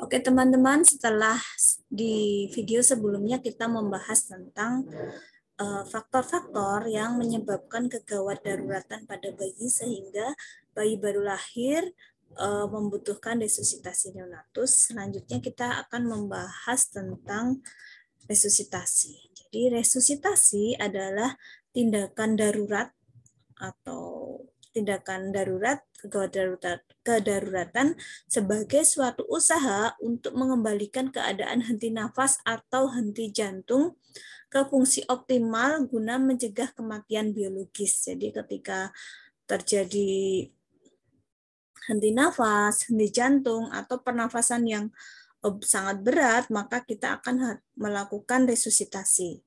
Oke teman-teman, setelah di video sebelumnya kita membahas tentang eh, faktor-faktor uh, yang menyebabkan kegawat daruratan pada bayi sehingga bayi baru lahir uh, membutuhkan resusitasi neonatus. Selanjutnya kita akan membahas tentang resusitasi. Jadi resusitasi adalah tindakan darurat atau tindakan darurat kedaruratan sebagai suatu usaha untuk mengembalikan keadaan henti nafas atau henti jantung ke fungsi optimal guna mencegah kematian biologis. Jadi ketika terjadi henti nafas, henti jantung atau pernafasan yang eh, sangat berat, maka kita akan melakukan resusitasi.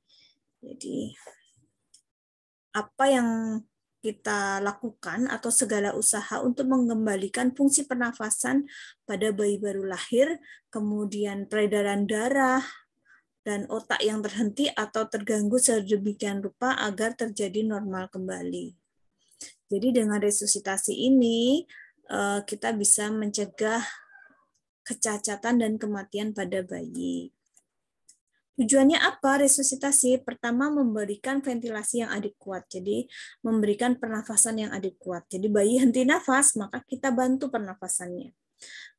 Jadi apa yang kita lakukan atau segala usaha untuk mengembalikan fungsi pernafasan pada bayi baru lahir, kemudian peredaran darah, dan otak yang terhenti atau terganggu sedemikian rupa agar terjadi normal kembali. Jadi dengan resusitasi ini, eh, kita bisa mencegah kecacatan dan kematian pada bayi. Tujuannya apa resusitasi? Pertama, memberikan ventilasi yang adekuat. Jadi, memberikan pernafasan yang adekuat. Jadi, bayi henti nafas, maka kita bantu pernafasannya.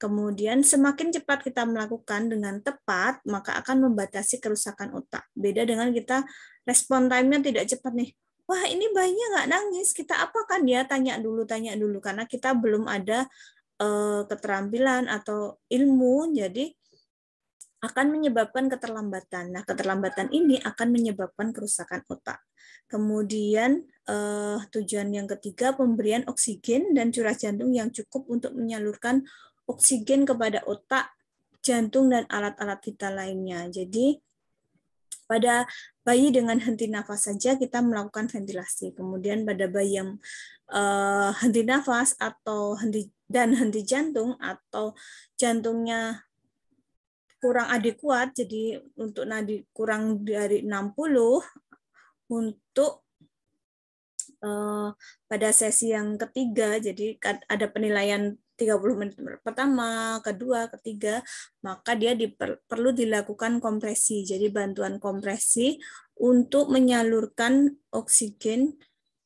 Kemudian, semakin cepat kita melakukan dengan tepat, maka akan membatasi kerusakan otak. Beda dengan kita respon time-nya tidak cepat nih. Wah, ini bayinya nggak nangis. Kita apa kan dia? Ya? Tanya dulu, tanya dulu. Karena kita belum ada eh, keterampilan atau ilmu. Jadi, akan menyebabkan keterlambatan. Nah, keterlambatan ini akan menyebabkan kerusakan otak. Kemudian eh, tujuan yang ketiga pemberian oksigen dan curah jantung yang cukup untuk menyalurkan oksigen kepada otak, jantung dan alat-alat vital lainnya. Jadi pada bayi dengan henti nafas saja kita melakukan ventilasi. Kemudian pada bayi yang eh, henti nafas atau henti dan henti jantung atau jantungnya kurang adekuat jadi untuk nadi kurang dari 60 untuk eh, pada sesi yang ketiga jadi kan ada penilaian 30 menit pertama, kedua, ketiga, maka dia diper, perlu dilakukan kompresi. Jadi bantuan kompresi untuk menyalurkan oksigen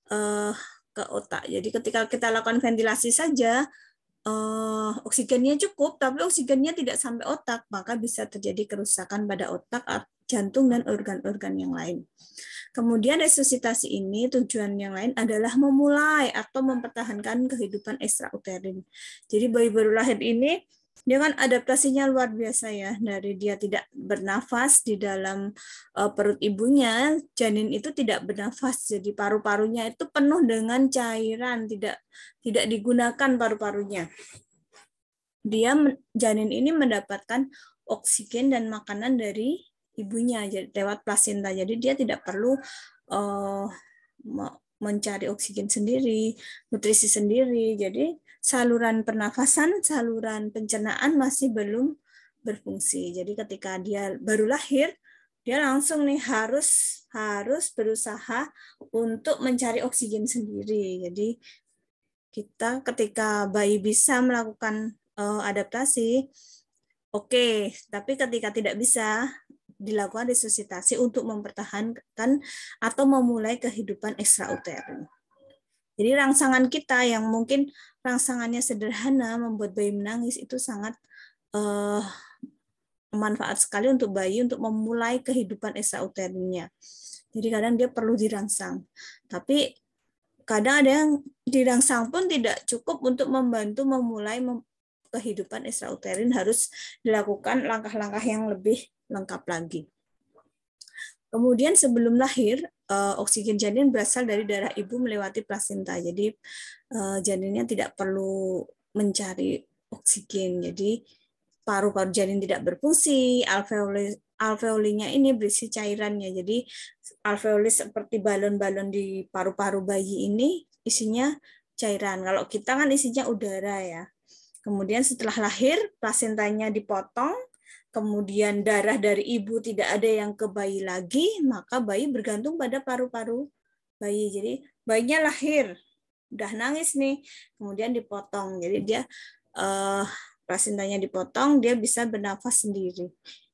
uh, ke otak. Jadi ketika kita lakukan ventilasi saja, uh, oksigennya cukup, tapi oksigennya tidak sampai otak, maka bisa terjadi kerusakan pada otak, jantung, dan organ-organ yang lain. Kemudian resusitasi ini tujuan yang lain adalah memulai atau mempertahankan kehidupan ekstrauterin. Jadi bayi baru lahir ini dia kan adaptasinya luar biasa ya dari dia tidak bernafas di dalam eh, perut ibunya, janin itu tidak bernafas jadi paru-parunya itu penuh dengan cairan, tidak tidak digunakan paru-parunya. Dia janin ini mendapatkan oksigen dan makanan dari ibunya jadi lewat plasenta. Jadi dia tidak perlu uh, mencari oksigen sendiri, nutrisi sendiri. Jadi saluran pernafasan, saluran pencernaan masih belum berfungsi. Jadi ketika dia baru lahir, dia langsung nih harus harus berusaha untuk mencari oksigen sendiri. Jadi kita ketika bayi bisa melakukan uh, adaptasi, oke, okay. tapi ketika tidak bisa, dilakukan resusitasi untuk mempertahankan atau memulai kehidupan ekstrauterin. Jadi rangsangan kita yang mungkin rangsangannya sederhana membuat bayi menangis itu sangat uh, manfaat sekali untuk bayi untuk memulai kehidupan ekstrauterinnya. Jadi kadang dia perlu dirangsang. Tapi kadang ada yang dirangsang pun tidak cukup untuk membantu memulai mem kehidupan ekstrauterin harus dilakukan langkah-langkah yang lebih lengkap lagi. Kemudian sebelum lahir, eh, oksigen janin berasal dari darah ibu melewati plasenta. Jadi eh, janinnya tidak perlu mencari oksigen. Jadi paru-paru janin tidak berfungsi, alveoli alveolinya ini berisi cairannya. Jadi alveoli seperti balon-balon di paru-paru bayi ini isinya cairan. Kalau kita kan isinya udara ya. Kemudian setelah lahir, plasentanya dipotong, kemudian darah dari ibu tidak ada yang ke bayi lagi, maka bayi bergantung pada paru-paru bayi. Jadi bayinya lahir, udah nangis nih, kemudian dipotong. Jadi dia eh, plasentanya dipotong, dia bisa bernafas sendiri.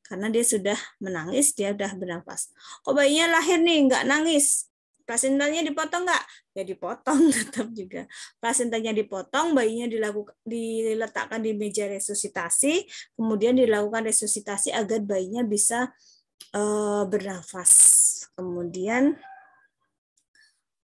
Karena dia sudah menangis, dia sudah bernafas. Kok bayinya lahir nih, nggak nangis? Plasentanya dipotong nggak? Ya dipotong tetap juga. Plasentanya dipotong, bayinya dilakukan diletakkan di meja resusitasi, kemudian dilakukan resusitasi agar bayinya bisa uh, bernafas. Kemudian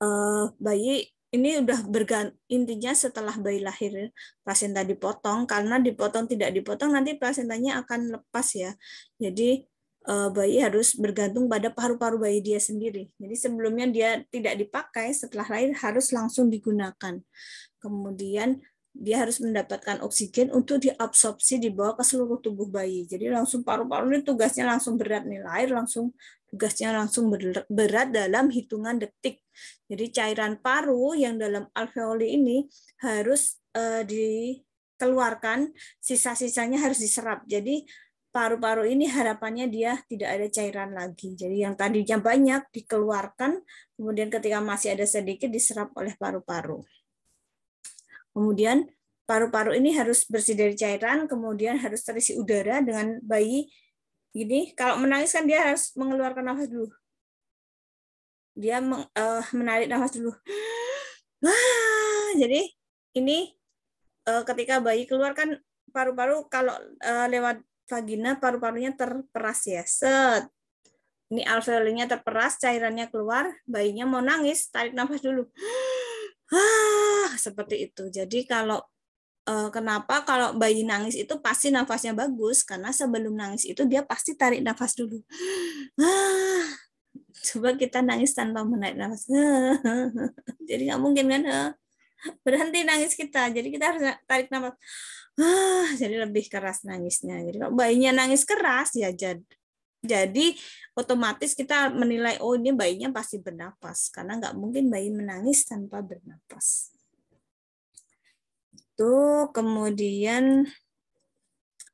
uh, bayi ini udah bergan intinya setelah bayi lahir plasenta dipotong karena dipotong tidak dipotong nanti plasentanya akan lepas ya. Jadi Eh, bayi harus bergantung pada paru-paru bayi dia sendiri. Jadi sebelumnya dia tidak dipakai, setelah lahir harus langsung digunakan. Kemudian dia harus mendapatkan oksigen untuk diabsorpsi di ke seluruh tubuh bayi. Jadi langsung paru-paru ini tugasnya langsung berat nih lahir langsung tugasnya langsung berat dalam hitungan detik. Jadi cairan paru yang dalam alveoli ini harus uh, dikeluarkan, sisa-sisanya harus diserap. Jadi paru-paru ini harapannya dia tidak ada cairan lagi. Jadi yang tadinya banyak dikeluarkan, kemudian ketika masih ada sedikit diserap oleh paru-paru. Kemudian paru-paru ini harus bersih dari cairan, kemudian harus terisi udara dengan bayi. Gini, kalau menangis kan dia harus mengeluarkan nafas dulu. Dia eh, menarik nafas dulu. Wah, jadi ini eh, ketika bayi keluarkan paru-paru kalau eh, lewat vagina paru-parunya terperas ya. Set. Ini alveolinya terperas, cairannya keluar, bayinya mau nangis, tarik nafas dulu. Ah, seperti itu. Jadi kalau eh, kenapa kalau bayi nangis itu pasti nafasnya bagus karena sebelum nangis itu dia pasti tarik nafas dulu. Ah, coba kita nangis tanpa menarik nafas. Jadi nggak mungkin kan? berhenti nangis kita jadi kita harus tarik nafas ah, jadi lebih keras nangisnya jadi kalau bayinya nangis keras ya jadi jadi otomatis kita menilai oh ini bayinya pasti bernapas karena nggak mungkin bayi menangis tanpa bernapas itu kemudian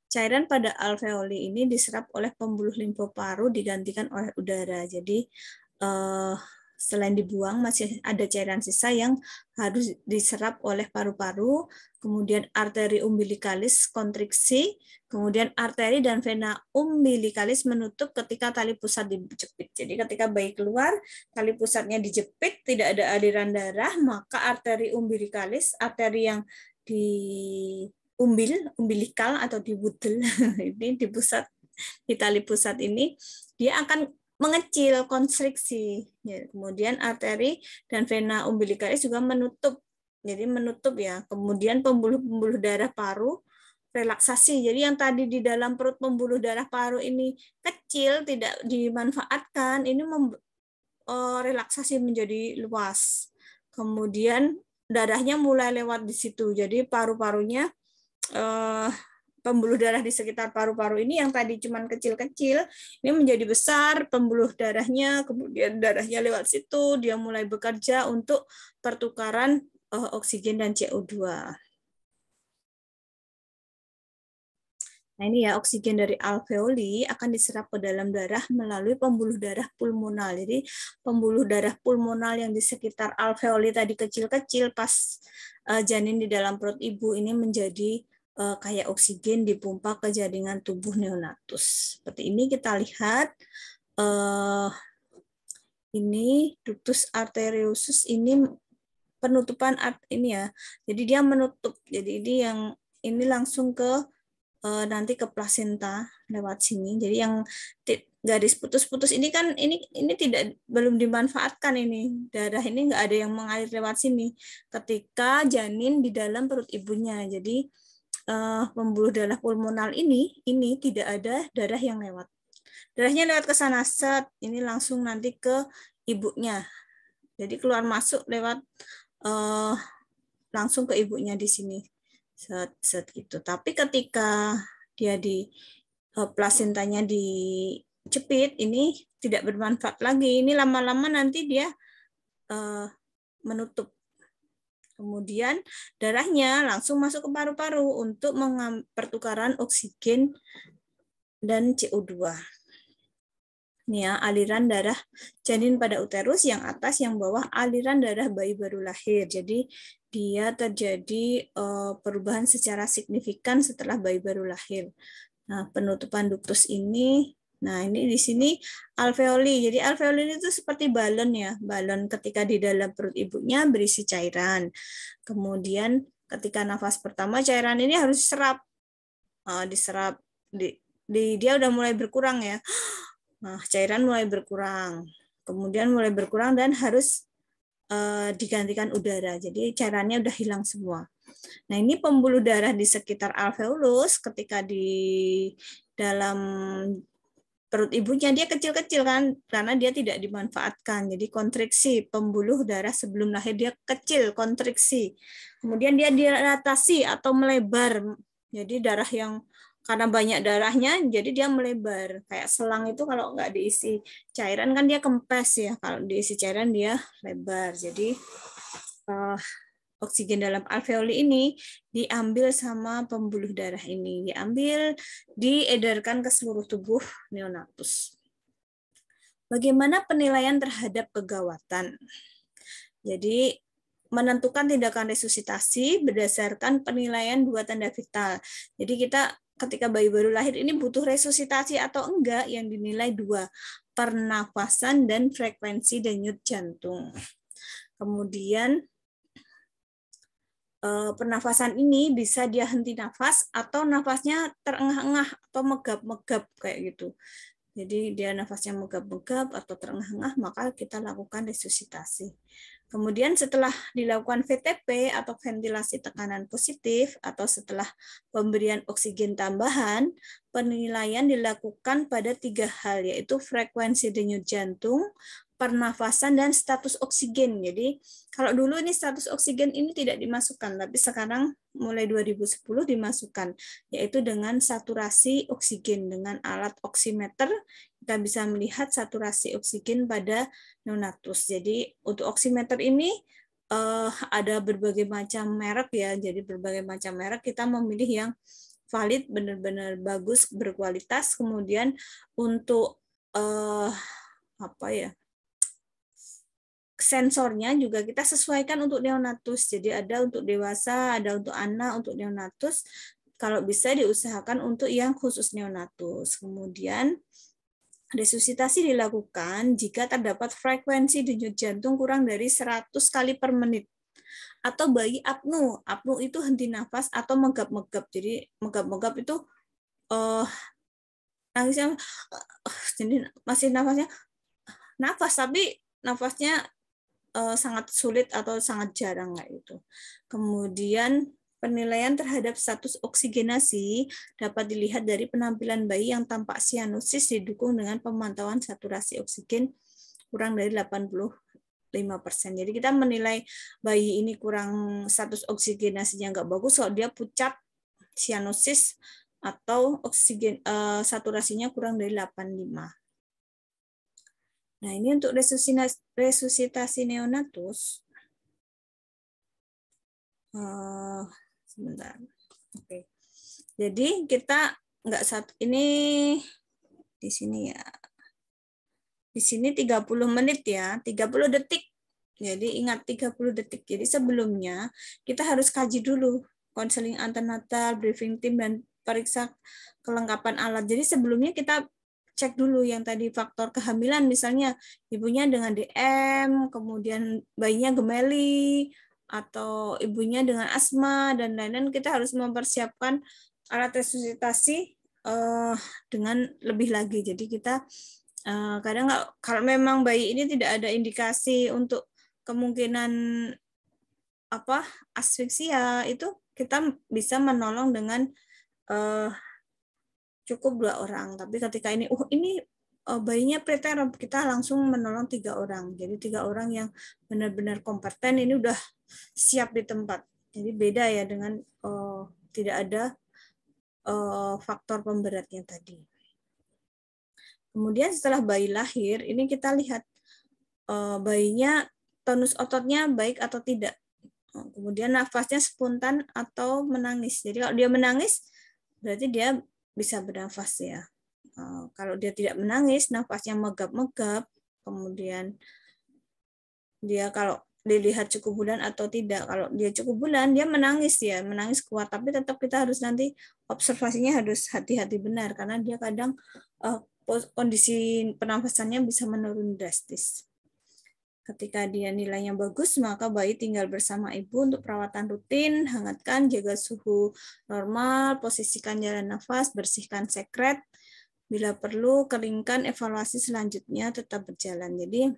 cairan pada alveoli ini diserap oleh pembuluh limfo paru digantikan oleh udara jadi eh, selain dibuang masih ada cairan sisa yang harus diserap oleh paru-paru, kemudian arteri umbilikalis kontriksi, kemudian arteri dan vena umbilikalis menutup ketika tali pusat dijepit. Jadi ketika bayi keluar, tali pusatnya dijepit, tidak ada aliran darah, maka arteri umbilikalis, arteri yang di umbil, umbilikal atau di butel ini di pusat di tali pusat ini dia akan mengecil, konstriksi. Ya, kemudian arteri dan vena umbilikalis juga menutup, jadi menutup ya. Kemudian pembuluh-pembuluh darah paru relaksasi. Jadi yang tadi di dalam perut pembuluh darah paru ini kecil, tidak dimanfaatkan, ini oh, relaksasi menjadi luas. Kemudian darahnya mulai lewat di situ. Jadi paru-parunya eh, pembuluh darah di sekitar paru-paru ini yang tadi cuma kecil-kecil ini menjadi besar pembuluh darahnya kemudian darahnya lewat situ dia mulai bekerja untuk pertukaran eh, oksigen dan CO2. Nah ini ya oksigen dari alveoli akan diserap ke dalam darah melalui pembuluh darah pulmonal. Jadi pembuluh darah pulmonal yang di sekitar alveoli tadi kecil-kecil pas eh, janin di dalam perut ibu ini menjadi uh, kayak oksigen dipompa ke jaringan tubuh neonatus. Seperti ini kita lihat uh, ini ductus arteriosus ini penutupan art ini ya. Jadi dia menutup. Jadi ini yang ini langsung ke uh, nanti ke plasenta lewat sini. Jadi yang garis putus-putus ini kan ini ini tidak belum dimanfaatkan ini darah ini nggak ada yang mengalir lewat sini ketika janin di dalam perut ibunya jadi uh, eh, pembuluh darah pulmonal ini ini tidak ada darah yang lewat. Darahnya lewat ke sana set, ini langsung nanti ke ibunya. Jadi keluar masuk lewat uh, langsung ke ibunya di sini. Set set gitu. Tapi ketika dia di uh, plasentanya cepit ini tidak bermanfaat lagi. Ini lama-lama nanti dia uh, menutup Kemudian darahnya langsung masuk ke paru-paru untuk pertukaran oksigen dan CO2. Ini ya, aliran darah janin pada uterus yang atas, yang bawah aliran darah bayi baru lahir. Jadi dia terjadi eh, perubahan secara signifikan setelah bayi baru lahir. Nah, penutupan duktus ini Nah, ini di sini alveoli. Jadi alveoli itu seperti balon ya, balon ketika di dalam perut ibunya berisi cairan. Kemudian ketika nafas pertama cairan ini harus diserap. Uh, diserap di, di dia udah mulai berkurang ya. Nah, cairan mulai berkurang. Kemudian mulai berkurang dan harus uh, digantikan udara. Jadi cairannya udah hilang semua. Nah, ini pembuluh darah di sekitar alveolus ketika di dalam perut ibunya dia kecil-kecil kan karena dia tidak dimanfaatkan. Jadi kontriksi pembuluh darah sebelum lahir dia kecil kontriksi. Kemudian dia dilatasi atau melebar. Jadi darah yang karena banyak darahnya jadi dia melebar. Kayak selang itu kalau nggak diisi cairan kan dia kempes ya. Kalau diisi cairan dia lebar. Jadi uh, oksigen dalam alveoli ini diambil sama pembuluh darah ini, diambil, diedarkan ke seluruh tubuh neonatus. Bagaimana penilaian terhadap kegawatan? Jadi menentukan tindakan resusitasi berdasarkan penilaian dua tanda vital. Jadi kita ketika bayi baru lahir ini butuh resusitasi atau enggak yang dinilai dua, pernafasan dan frekuensi denyut jantung. Kemudian Eh, pernafasan ini bisa dia henti nafas atau nafasnya terengah-engah atau megap-megap kayak gitu. Jadi dia nafasnya megap-megap atau terengah-engah maka kita lakukan resusitasi. Kemudian setelah dilakukan VTP atau ventilasi tekanan positif atau setelah pemberian oksigen tambahan, penilaian dilakukan pada tiga hal yaitu frekuensi denyut jantung, pernafasan dan status oksigen. Jadi kalau dulu ini status oksigen ini tidak dimasukkan, tapi sekarang mulai 2010 dimasukkan, yaitu dengan saturasi oksigen dengan alat oximeter kita bisa melihat saturasi oksigen pada neonatus. Jadi untuk oximeter ini uh, ada berbagai macam merek ya. Jadi berbagai macam merek kita memilih yang valid benar-benar bagus berkualitas. Kemudian untuk uh, apa ya? sensornya juga kita sesuaikan untuk neonatus. Jadi ada untuk dewasa, ada untuk anak, untuk neonatus. Kalau bisa diusahakan untuk yang khusus neonatus. Kemudian Resusitasi dilakukan jika terdapat frekuensi denyut jantung kurang dari 100 kali per menit atau bayi apnu. Apnu itu henti nafas atau megap-megap. Jadi megap-megap itu uh, nangisnya eh, jadi masih nafasnya nafas tapi nafasnya eh, sangat sulit atau sangat jarang kayak itu. Kemudian Penilaian terhadap status oksigenasi dapat dilihat dari penampilan bayi yang tampak sianosis didukung dengan pemantauan saturasi oksigen kurang dari 85%. Jadi kita menilai bayi ini kurang status oksigenasinya nggak bagus kalau dia pucat sianosis atau oksigen uh, saturasinya kurang dari 85. Nah, ini untuk resusitasi neonatus. Uh, sebentar. Oke. Jadi kita nggak satu ini di sini ya. Di sini 30 menit ya, 30 detik. Jadi ingat 30 detik. Jadi sebelumnya kita harus kaji dulu konseling antenatal, briefing tim dan periksa kelengkapan alat. Jadi sebelumnya kita cek dulu yang tadi faktor kehamilan misalnya ibunya dengan DM, kemudian bayinya gemeli, atau ibunya dengan asma dan lain-lain kita harus mempersiapkan alat resusitasi uh, eh, dengan lebih lagi jadi kita uh, kadang nggak kalau memang bayi ini tidak ada indikasi untuk kemungkinan apa asfiksia itu kita bisa menolong dengan uh, cukup dua orang tapi ketika ini uh ini Eh, bayinya preterm kita langsung menolong tiga orang jadi tiga orang yang benar-benar kompeten ini udah siap di tempat jadi beda ya dengan uh, tidak ada uh, faktor pemberatnya tadi kemudian setelah bayi lahir ini kita lihat uh, bayinya tonus ototnya baik atau tidak oh, kemudian nafasnya spontan atau menangis jadi kalau dia menangis berarti dia bisa bernafas ya Eh, kalau dia tidak menangis, nafasnya megap-megap, kemudian dia kalau dilihat cukup bulan atau tidak. Kalau dia cukup bulan, dia menangis ya, menangis kuat. Tapi tetap kita harus nanti observasinya harus hati-hati benar karena dia kadang uh, kondisi penafasannya bisa menurun drastis. Ketika dia nilainya bagus, maka bayi tinggal bersama ibu untuk perawatan rutin, hangatkan, jaga suhu normal, posisikan jalan nafas, bersihkan sekret, Bila perlu, keringkan evaluasi selanjutnya tetap berjalan. Jadi,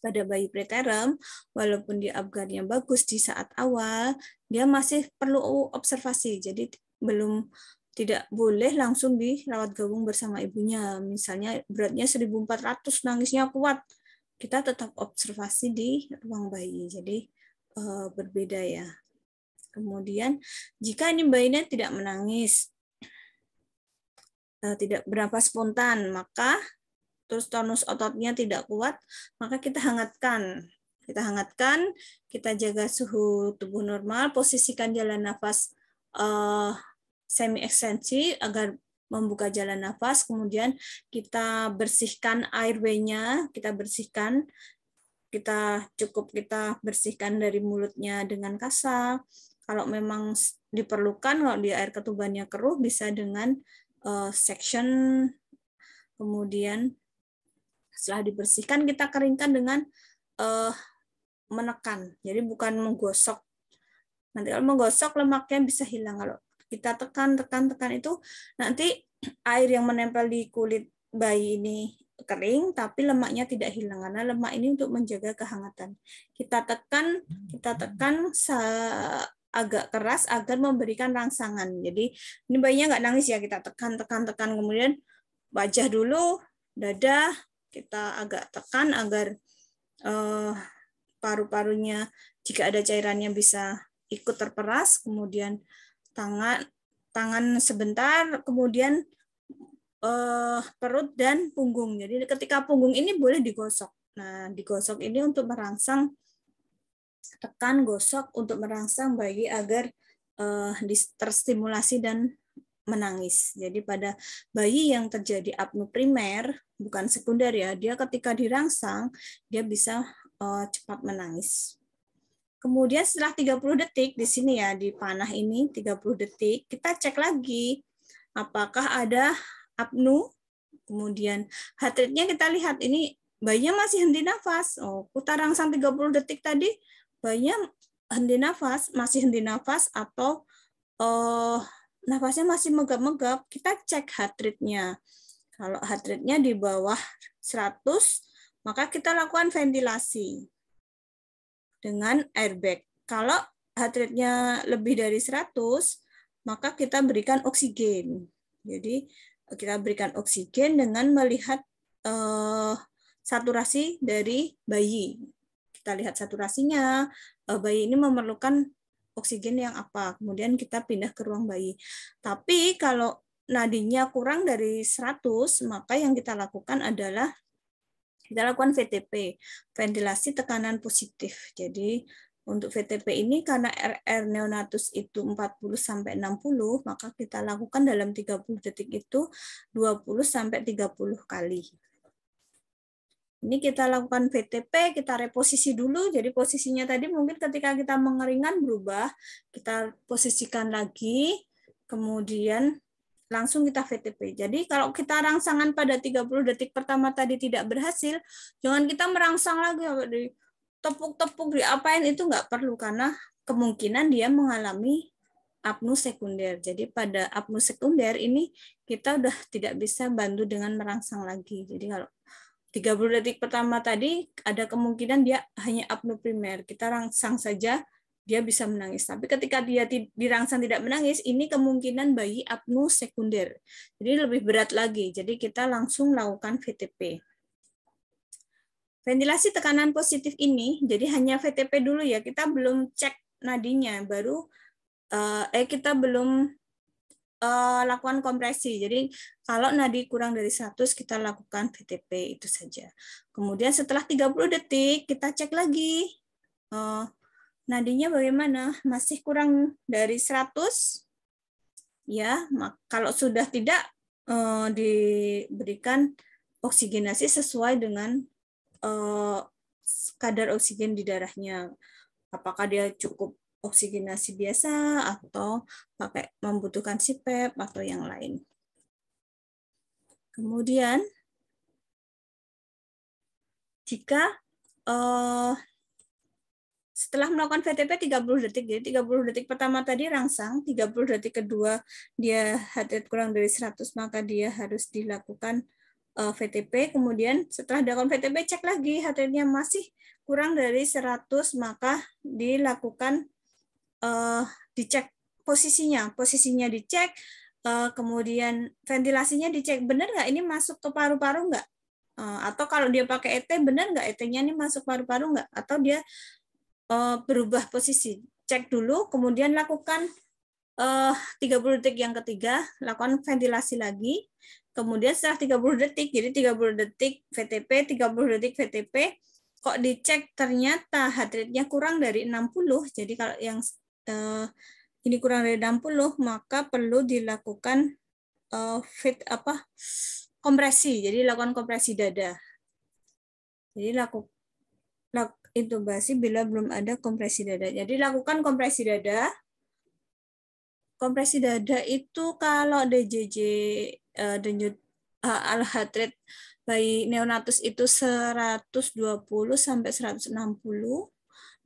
pada bayi preterm, walaupun dia abgarnya bagus di saat awal, dia masih perlu observasi. Jadi, belum tidak boleh langsung dirawat gabung bersama ibunya. Misalnya beratnya 1400, nangisnya kuat. Kita tetap observasi di ruang bayi. Jadi, eh, berbeda ya. Kemudian, jika ini bayinya tidak menangis, Eh, tidak berapa spontan, maka terus tonus ototnya tidak kuat, maka kita hangatkan. Kita hangatkan, kita jaga suhu tubuh normal, posisikan jalan nafas uh, eh, semi ekstensi agar membuka jalan nafas, kemudian kita bersihkan airway-nya, kita bersihkan kita cukup kita bersihkan dari mulutnya dengan kasar. Kalau memang diperlukan kalau di air ketubannya keruh bisa dengan Eh, section kemudian setelah dibersihkan kita keringkan dengan uh, menekan jadi bukan menggosok nanti kalau menggosok lemaknya bisa hilang kalau kita tekan tekan tekan itu nanti air yang menempel di kulit bayi ini kering tapi lemaknya tidak hilang karena lemak ini untuk menjaga kehangatan kita tekan kita tekan agak keras agar memberikan rangsangan. Jadi ini bayinya nggak nangis ya kita tekan tekan tekan kemudian wajah dulu dada kita agak tekan agar uh, paru-parunya jika ada cairannya bisa ikut terperas kemudian tangan tangan sebentar kemudian uh, perut dan punggung. Jadi ketika punggung ini boleh digosok. Nah digosok ini untuk merangsang tekan, gosok untuk merangsang bayi agar uh, terstimulasi dan menangis. Jadi pada bayi yang terjadi apnu primer bukan sekunder ya, dia ketika dirangsang dia bisa uh, cepat menangis. Kemudian setelah 30 detik di sini ya di panah ini 30 detik kita cek lagi apakah ada apnu. Kemudian heart rate-nya kita lihat ini bayinya masih henti nafas. Oh, kita rangsang 30 detik tadi bayinya henti nafas, masih henti nafas atau uh, nafasnya masih megap-megap, kita cek heart rate-nya. Kalau heart rate-nya di bawah 100, maka kita lakukan ventilasi dengan airbag. Kalau heart rate-nya lebih dari 100, maka kita berikan oksigen. Jadi kita berikan oksigen dengan melihat uh, saturasi dari bayi kita lihat saturasinya eh, bayi ini memerlukan oksigen yang apa kemudian kita pindah ke ruang bayi tapi kalau nadinya kurang dari 100 maka yang kita lakukan adalah kita lakukan VTP ventilasi tekanan positif jadi untuk VTP ini karena RR neonatus itu 40 sampai 60 maka kita lakukan dalam 30 detik itu 20 sampai 30 kali ini kita lakukan VTP, kita reposisi dulu. Jadi posisinya tadi mungkin ketika kita mengeringkan berubah, kita posisikan lagi, kemudian langsung kita VTP. Jadi kalau kita rangsangan pada 30 detik pertama tadi tidak berhasil, jangan kita merangsang lagi di tepuk-tepuk di itu nggak perlu karena kemungkinan dia mengalami apnu sekunder. Jadi pada apnu sekunder ini kita udah tidak bisa bantu dengan merangsang lagi. Jadi kalau 30 detik pertama tadi ada kemungkinan dia hanya apno primer. Kita rangsang saja dia bisa menangis. Tapi ketika dia dirangsang tidak menangis, ini kemungkinan bayi apno sekunder. Jadi lebih berat lagi. Jadi kita langsung lakukan VTP. Ventilasi tekanan positif ini, jadi hanya VTP dulu ya. Kita belum cek nadinya, baru eh, eh kita belum uh, lakukan kompresi. Jadi kalau nadi kurang dari 100 kita lakukan VTP itu saja. Kemudian setelah 30 detik kita cek lagi uh, nadinya bagaimana? Masih kurang dari 100? Ya, kalau sudah tidak uh, diberikan oksigenasi sesuai dengan uh, kadar oksigen di darahnya. Apakah dia cukup oksigenasi biasa atau pakai membutuhkan CPAP atau yang lain. Kemudian jika uh, setelah melakukan VTP 30 detik, jadi 30 detik pertama tadi rangsang, 30 detik kedua dia heart rate kurang dari 100 maka dia harus dilakukan uh, eh, VTP. Kemudian setelah dilakukan VTP cek lagi heart rate-nya masih kurang dari 100 maka dilakukan uh, dicek posisinya, posisinya dicek, uh, kemudian ventilasinya dicek benar nggak ini masuk ke paru-paru nggak? Uh, atau kalau dia pakai ET benar nggak ET-nya ini masuk paru-paru nggak? Atau dia uh, berubah posisi? Cek dulu, kemudian lakukan uh, 30 detik yang ketiga, lakukan ventilasi lagi. Kemudian setelah 30 detik, jadi 30 detik VTP, 30 detik VTP, kok dicek ternyata heart rate-nya kurang dari 60. Jadi kalau yang uh, ini kurang dari 60 maka perlu dilakukan uh, fit apa kompresi jadi lakukan kompresi dada jadi laku, laku intubasi bila belum ada kompresi dada jadi lakukan kompresi dada kompresi dada itu kalau DJJ uh, eh, denyut uh, al heart rate bayi neonatus itu 120 sampai 160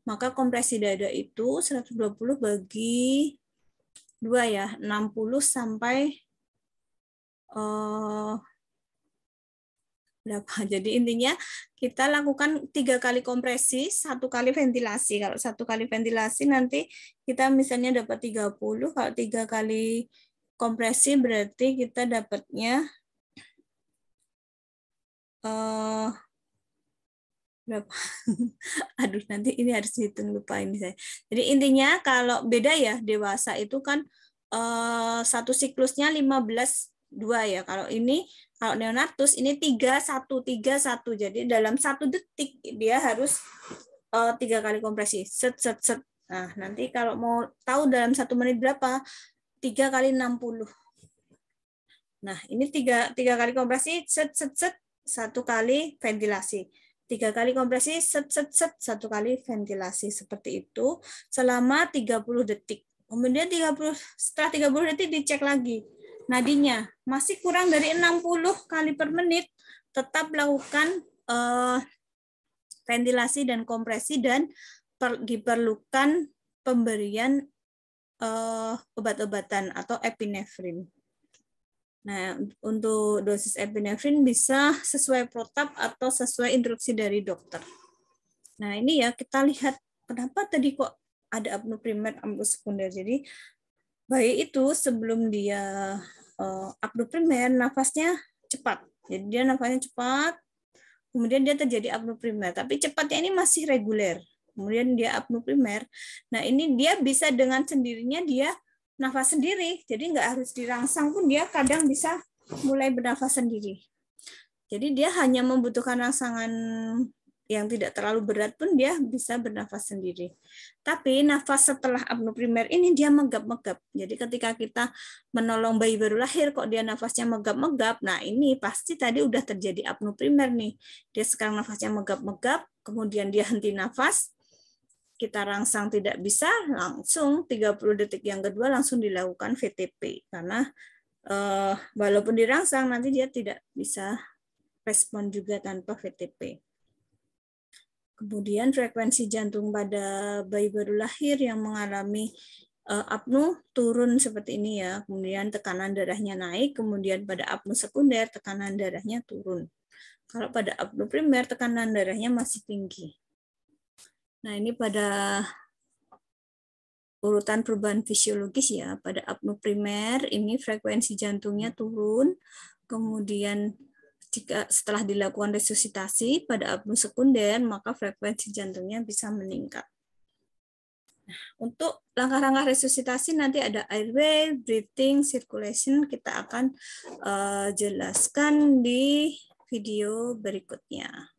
maka kompresi dada itu 120 bagi 2 ya, 60 sampai uh, berapa. Jadi intinya kita lakukan tiga kali kompresi, satu kali ventilasi. Kalau satu kali ventilasi nanti kita misalnya dapat 30, kalau tiga kali kompresi berarti kita dapatnya uh, berapa? Aduh nanti ini harus dihitung lupa ini saya. Jadi intinya kalau beda ya dewasa itu kan eh, satu siklusnya 15 dua ya. Kalau ini kalau neonatus ini tiga satu tiga satu. Jadi dalam satu detik dia harus eh, tiga kali kompresi. Set set set. Nah, nanti kalau mau tahu dalam satu menit berapa, tiga kali enam puluh. Nah, ini tiga, tiga kali kompresi, set, set, set, satu kali ventilasi tiga kali kompresi, set, set, set, satu kali ventilasi seperti itu selama 30 detik. Kemudian 30 setelah 30 detik dicek lagi nadinya. Masih kurang dari 60 kali per menit, tetap lakukan uh, ventilasi dan kompresi dan per, diperlukan pemberian uh, obat-obatan atau epinefrin. Nah, untuk dosis epinefrin bisa sesuai protap atau sesuai instruksi dari dokter. Nah, ini ya kita lihat kenapa tadi kok ada abnormal primer, apnu sekunder. Jadi bayi itu sebelum dia uh, eh, primer nafasnya cepat. Jadi dia nafasnya cepat, kemudian dia terjadi abnormal primer, tapi cepatnya ini masih reguler. Kemudian dia abnormal primer. Nah, ini dia bisa dengan sendirinya dia nafas sendiri. Jadi nggak harus dirangsang pun dia kadang bisa mulai bernafas sendiri. Jadi dia hanya membutuhkan rangsangan yang tidak terlalu berat pun dia bisa bernafas sendiri. Tapi nafas setelah abnu primer ini dia megap-megap. Jadi ketika kita menolong bayi baru lahir kok dia nafasnya megap-megap. Nah, ini pasti tadi udah terjadi abnu primer nih. Dia sekarang nafasnya megap-megap, kemudian dia henti nafas, kita rangsang tidak bisa, langsung 30 detik yang kedua langsung dilakukan VTP. Karena eh, walaupun dirangsang, nanti dia tidak bisa respon juga tanpa VTP. Kemudian frekuensi jantung pada bayi baru lahir yang mengalami uh, apnu turun seperti ini ya. Kemudian tekanan darahnya naik, kemudian pada apnu sekunder tekanan darahnya turun. Kalau pada apnu primer tekanan darahnya masih tinggi. Nah, ini pada urutan perubahan fisiologis ya. Pada apno primer ini frekuensi jantungnya turun, kemudian jika setelah dilakukan resusitasi pada apno sekunder maka frekuensi jantungnya bisa meningkat. Nah, untuk langkah-langkah resusitasi nanti ada airway, breathing, circulation kita akan uh, jelaskan di video berikutnya.